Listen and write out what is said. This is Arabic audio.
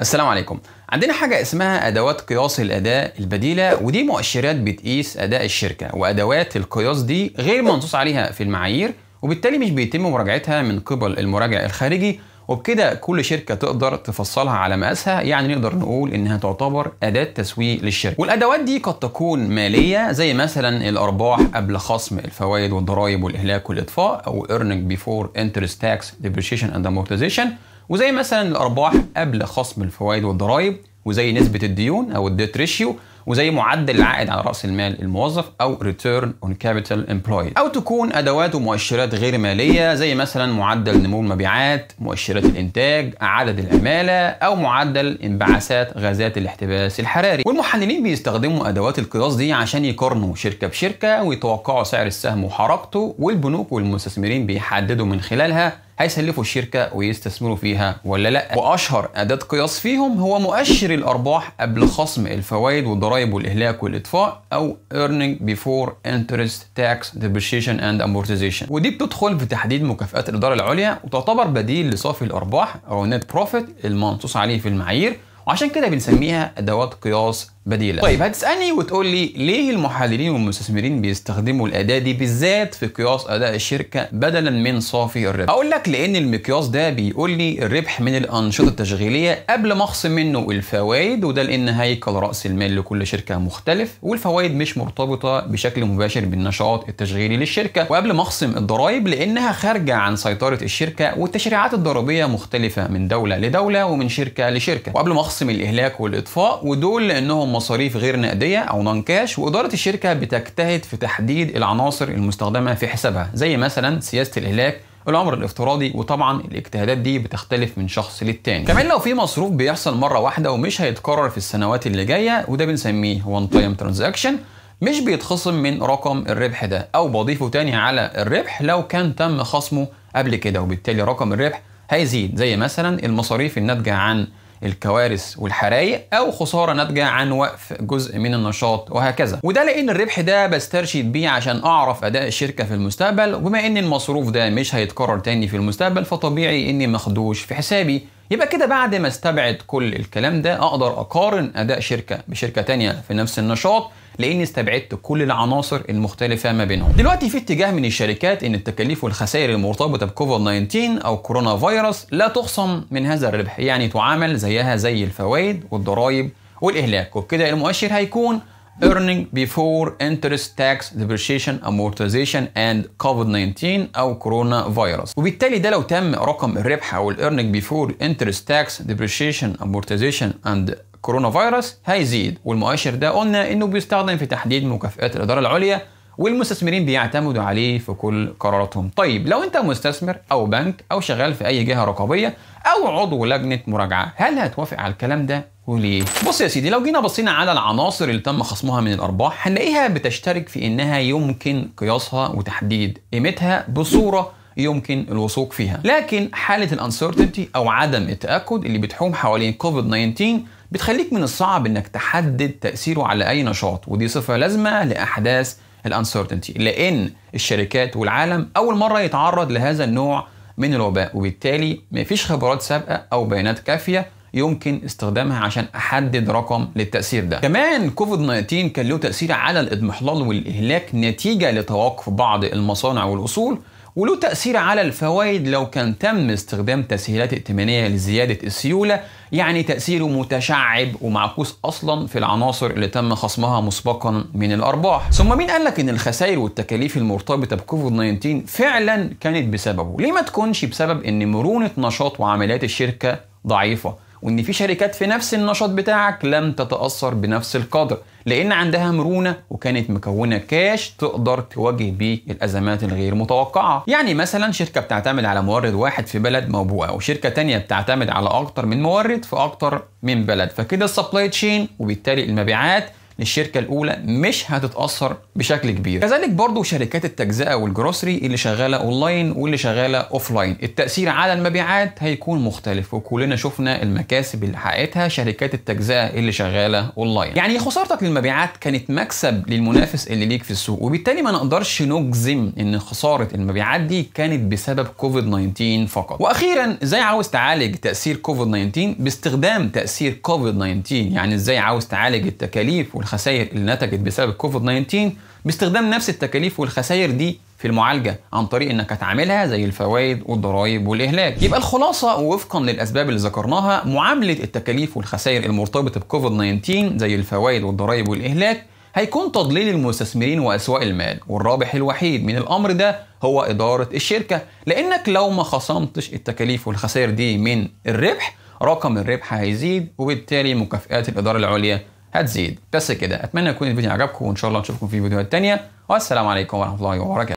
السلام عليكم عندنا حاجة اسمها أدوات قياس الأداء البديلة ودي مؤشرات بتقيس أداء الشركة وأدوات القياس دي غير منصوص عليها في المعايير وبالتالي مش بيتم مراجعتها من قبل المراجع الخارجي وبكده كل شركة تقدر تفصلها على مقاسها يعني نقدر نقول إنها تعتبر أداة تسويق للشركة والأدوات دي قد تكون مالية زي مثلا الأرباح قبل خصم الفوائد والضرائب والإهلاك والإطفاء أو earning before interest tax depreciation and amortization وزي مثلا الارباح قبل خصم الفوائد والضرائب وزي نسبه الديون او الديت ريشيو وزي معدل العائد على راس المال الموظف او ريتيرن اون كابيتال امبلويد او تكون ادوات ومؤشرات غير ماليه زي مثلا معدل نمو المبيعات مؤشرات الانتاج عدد العماله او معدل انبعاثات غازات الاحتباس الحراري والمحللين بيستخدموا ادوات القياس دي عشان يقارنوا شركه بشركه ويتوقعوا سعر السهم وحركته والبنوك والمستثمرين بيحددوا من خلالها هيسلفوا الشركه ويستثمروا فيها ولا لا واشهر اداه قياس فيهم هو مؤشر الارباح قبل خصم الفوائد والضرائب والاهلاك والاطفاء او earning before interest tax depreciation and amortization ودي بتدخل في تحديد مكافئات الاداره العليا وتعتبر بديل لصافي الارباح او net profit المنصوص عليه في المعايير وعشان كده بنسميها ادوات قياس بديلة طيب هتسألني وتقول لي ليه المحللين والمستثمرين بيستخدموا الأداة دي بالذات في قياس أداء الشركة بدلا من صافي الربح أقول لك لأن المقياس ده بيقول لي الربح من الأنشطة التشغيلية قبل ما أخصم منه الفوائد وده لأن هيكل رأس المال لكل شركة مختلف والفوائد مش مرتبطة بشكل مباشر بالنشاط التشغيلي للشركة وقبل ما أخصم الضرائب لأنها خارجة عن سيطرة الشركة والتشريعات الضريبية مختلفة من دولة لدولة ومن شركة لشركة وقبل ما أخصم الإهلاك والإطفاء ودول لأنهم مصاريف غير نقدية أو نون كاش وإدارة الشركة بتجتهد في تحديد العناصر المستخدمة في حسابها زي مثلا سياسة الإهلاك العمر الافتراضي وطبعا الاجتهادات دي بتختلف من شخص للتاني كمان لو في مصروف بيحصل مره واحده ومش هيتكرر في السنوات اللي جايه وده بنسميه وان تايم ترانزاكشن مش بيتخصم من رقم الربح ده او بضيفه تاني على الربح لو كان تم خصمه قبل كده وبالتالي رقم الربح هيزيد زي مثلا المصاريف الناتجه عن الكوارث والحرايق او خساره ناتجه عن وقف جزء من النشاط وهكذا وده لان الربح ده بسترشد بيه عشان اعرف اداء الشركه في المستقبل وبما ان المصروف ده مش هيتكرر تاني في المستقبل فطبيعي اني ماخدوش في حسابي يبقى كده بعد ما استبعد كل الكلام ده اقدر اقارن اداء شركه بشركه تانية في نفس النشاط لاني استبعدت كل العناصر المختلفه ما بينهم. دلوقتي في اتجاه من الشركات ان التكاليف والخسائر المرتبطه بكوفيد 19 او كورونا فيروس لا تخصم من هذا الربح، يعني تعامل زيها زي الفوائد والضرائب والاهلاك، وبكده المؤشر هيكون earning before interest tax depreciation amortization and COVID-19 او كورونا فيروس وبالتالي ده لو تم رقم الربح او earning before interest tax depreciation amortization and كورونا فيروس هيزيد والمؤشر ده قلنا انه بيستخدم في تحديد مكافئات الاداره العليا والمستثمرين بيعتمدوا عليه في كل قراراتهم طيب لو انت مستثمر او بنك او شغال في اي جهه رقابيه او عضو لجنه مراجعه هل هتوافق على الكلام ده وليه بص يا سيدي لو جينا بصينا على العناصر اللي تم خصمها من الارباح هنلاقيها بتشترك في انها يمكن قياسها وتحديد قيمتها بصوره يمكن الوثوق فيها لكن حاله الانسرتينتي او عدم التاكد اللي بتحوم حوالين كوفيد 19 بتخليك من الصعب انك تحدد تاثيره على اي نشاط ودي صفه لازمه لاحداث الانسرتينتي لان الشركات والعالم اول مره يتعرض لهذا النوع من الوباء وبالتالي مفيش خبرات سابقه او بيانات كافيه يمكن استخدامها عشان احدد رقم للتاثير ده كمان كوفيد 19 كان له تاثير على الاضمحلال والاهلاك نتيجه لتوقف بعض المصانع والاصول وله تأثير على الفوائد لو كان تم استخدام تسهيلات ائتمانية لزيادة السيولة يعني تأثيره متشعب ومعكوس أصلا في العناصر اللي تم خصمها مسبقا من الأرباح ثم مين قالك إن الخسائر والتكاليف المرتبطة بكوفيد 19 فعلا كانت بسببه ليه ما تكونش بسبب إن مرونة نشاط وعمليات الشركة ضعيفة وان في شركات في نفس النشاط بتاعك لم تتاثر بنفس القدر لان عندها مرونه وكانت مكونه كاش تقدر تواجه بيه الازمات الغير متوقعه يعني مثلا شركه بتعتمد على مورد واحد في بلد موبوءه وشركه تانية بتعتمد على اكتر من مورد في اكتر من بلد فكده السبلاي تشين وبالتالي المبيعات للشركه الاولى مش هتتاثر بشكل كبير كذلك برضو شركات التجزئه والجروسري اللي شغاله اونلاين واللي شغاله اوفلاين التاثير على المبيعات هيكون مختلف وكلنا شفنا المكاسب اللي حققتها شركات التجزئه اللي شغاله اونلاين يعني خسارتك للمبيعات كانت مكسب للمنافس اللي ليك في السوق وبالتالي ما نقدرش نجزم ان خساره المبيعات دي كانت بسبب كوفيد 19 فقط واخيرا ازاي عاوز تعالج تاثير كوفيد 19 باستخدام تاثير كوفيد 19 يعني ازاي عاوز تعالج التكاليف وال الخسائر اللي نتجت بسبب الكوفيد 19 باستخدام نفس التكاليف والخسائر دي في المعالجة عن طريق انك هتعاملها زي الفوائد والضرائب والاهلاك يبقى الخلاصة وفقا للاسباب اللي ذكرناها معاملة التكاليف والخسائر المرتبطة بكوفيد 19 زي الفوائد والضرائب والاهلاك هيكون تضليل المستثمرين واسواق المال والرابح الوحيد من الامر ده هو اداره الشركه لانك لو ما خصمتش التكاليف والخسائر دي من الربح رقم الربح هيزيد وبالتالي مكافئات الاداره العليا هتزيد بس كده اتمنى يكون الفيديو عجبكم وان شاء الله نشوفكم في فيديوهات تانية والسلام عليكم ورحمه الله وبركاته